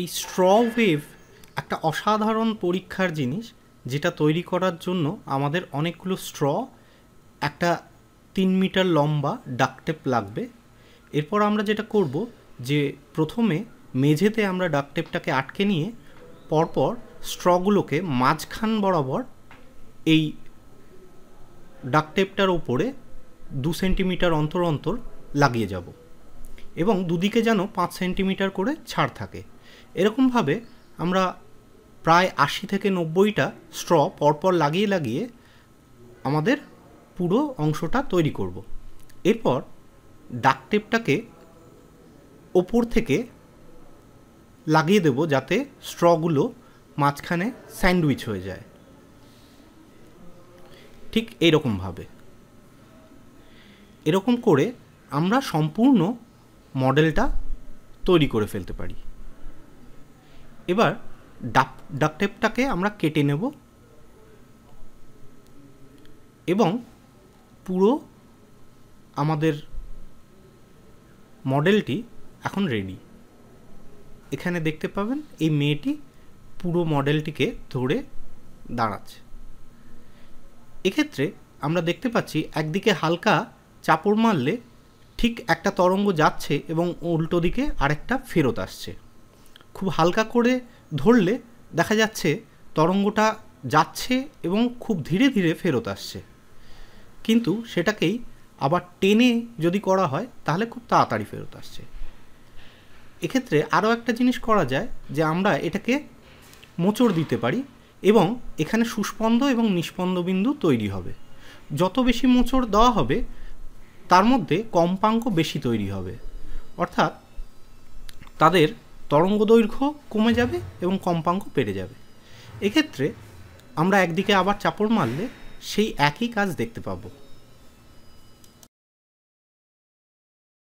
এই straw wave একটা অসাধারণ পরীক্ষার জিনিস যেটা তৈরি করার জন্য আমাদের অনেকগুলো স্ট্র একটা তিন মিটার লম্বা ডাকটেপ লাগবে এরপর আমরা যেটা করব যে প্রথমে মেঝেতে আমরা ডাকটেপটাকে আটকে নিয়ে পরপর স্ট্রগুলোকে মাঝখান বরাবর এই ডাকটেপটার ওপরে দু সেন্টিমিটার অন্তর অন্তর লাগিয়ে যাব এবং দুদিকে যেন পাঁচ সেন্টিমিটার করে ছাড় থাকে এরকমভাবে আমরা প্রায় আশি থেকে নব্বইটা স্ট্র পরপর লাগিয়ে লাগিয়ে আমাদের পুরো অংশটা তৈরি করব। এরপর ডাকটেপটাকে ওপর থেকে লাগিয়ে দেব যাতে স্ট্রগুলো মাঝখানে স্যান্ডউইচ হয়ে যায় ঠিক এইরকমভাবে এরকম করে আমরা সম্পূর্ণ মডেলটা তৈরি করে ফেলতে পারি এবার ডাক ডাকটেপটাকে আমরা কেটে নেব এবং পুরো আমাদের মডেলটি এখন রেডি এখানে দেখতে পাবেন এই মেয়েটি পুরো মডেলটিকে ধরে দাঁড়াচ্ছে এক্ষেত্রে আমরা দেখতে পাচ্ছি একদিকে হালকা চাপড় মারলে ঠিক একটা তরঙ্গ যাচ্ছে এবং উল্টো দিকে আরেকটা ফেরত আসছে খুব হালকা করে ধরলে দেখা যাচ্ছে তরঙ্গটা যাচ্ছে এবং খুব ধীরে ধীরে ফেরত আসছে কিন্তু সেটাকেই আবার টেনে যদি করা হয় তাহলে খুব তাড়াতাড়ি ফেরত আসছে এক্ষেত্রে আরও একটা জিনিস করা যায় যে আমরা এটাকে মোচড় দিতে পারি এবং এখানে সুস্পন্দ এবং নিষ্পন্দ বিন্দু তৈরি হবে যত বেশি মোচড় দেওয়া হবে তার মধ্যে কম্পাঙ্ক বেশি তৈরি হবে অর্থাৎ তাদের তরঙ্গ দৈর্ঘ্য কমে যাবে এবং কম্পাঙ্ক বেড়ে যাবে এক্ষেত্রে আমরা একদিকে আবার চাপড় মারলে সেই একই কাজ দেখতে পাবো